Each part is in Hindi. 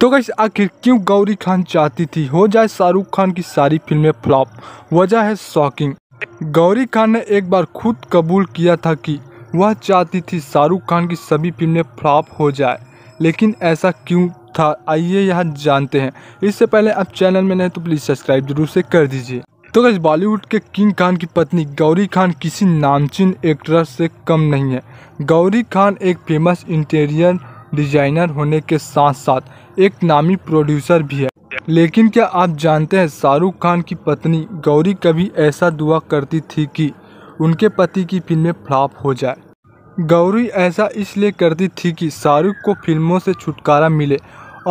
तो गई आखिर क्यों गौरी खान चाहती थी हो जाए शाहरुख खान की सारी फिल्में फ्लॉप वजह है शॉकिंग गौरी खान ने एक बार खुद कबूल किया था कि वह चाहती थी शाहरुख खान की सभी फिल्में फ्लॉप हो जाए लेकिन ऐसा क्यों था आइए यहाँ जानते हैं इससे पहले आप चैनल में नहीं तो प्लीज़ सब्सक्राइब जरूर से कर दीजिए तो गई बॉलीवुड के किंग खान की पत्नी गौरी खान किसी नामचीन एक्ट्रेस से कम नहीं है गौरी खान एक फेमस इंटीरियर डिजाइनर होने के साथ साथ एक नामी प्रोड्यूसर भी है लेकिन क्या आप जानते हैं शाहरुख खान की पत्नी गौरी कभी ऐसा दुआ करती थी कि उनके पति की फिल्में फ्लॉप हो जाए गौरी ऐसा इसलिए करती थी कि शाहरुख को फिल्मों से छुटकारा मिले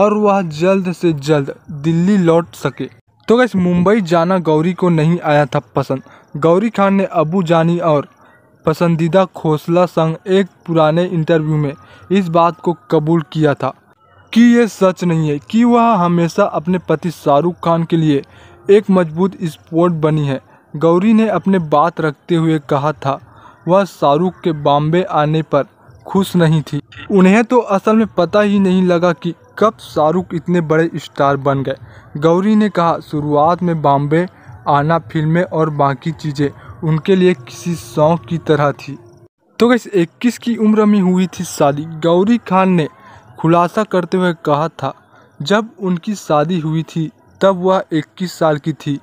और वह जल्द से जल्द दिल्ली लौट सके तो कैसे मुंबई जाना गौरी को नहीं आया था पसंद गौरी खान ने अबू जानी और पसंदीदा खोसला संग एक पुराने इंटरव्यू में इस बात को कबूल किया था कि ये सच नहीं है कि वह हमेशा अपने पति शाहरुख खान के लिए एक मजबूत स्पोर्ट बनी है गौरी ने अपने बात रखते हुए कहा था वह शाहरुख के बॉम्बे आने पर खुश नहीं थी उन्हें तो असल में पता ही नहीं लगा कि कब शाहरुख इतने बड़े स्टार बन गए गौरी ने कहा शुरुआत में बॉम्बे आना फिल्में और बाकी चीज़ें उनके लिए किसी शौक की तरह थी तो गैस इक्कीस की उम्र में हुई थी शादी गौरी खान ने खुलासा करते हुए कहा था जब उनकी शादी हुई थी तब वह 21 साल की थी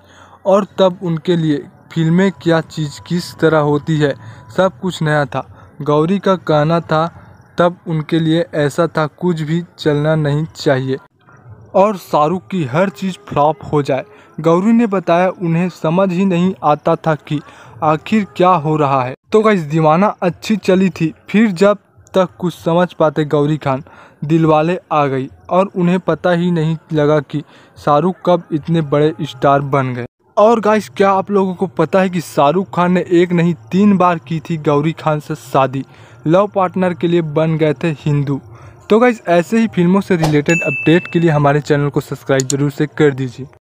और तब उनके लिए फिल्में क्या चीज़ किस तरह होती है सब कुछ नया था गौरी का कहना था तब उनके लिए ऐसा था कुछ भी चलना नहीं चाहिए और शाहरुख की हर चीज़ फ्लॉप हो जाए गौरी ने बताया उन्हें समझ ही नहीं आता था कि आखिर क्या हो रहा है तो कई दीवाना अच्छी चली थी फिर जब तक कुछ समझ पाते गौरी खान दिलवाले आ गई और उन्हें पता ही नहीं लगा कि शाहरुख कब इतने बड़े स्टार बन गए और गाइस क्या आप लोगों को पता है कि शाहरुख खान ने एक नहीं तीन बार की थी गौरी खान से शादी लव पार्टनर के लिए बन गए थे हिंदू तो गाइस ऐसे ही फिल्मों से रिलेटेड अपडेट के लिए हमारे चैनल को सब्सक्राइब जरूर से कर दीजिए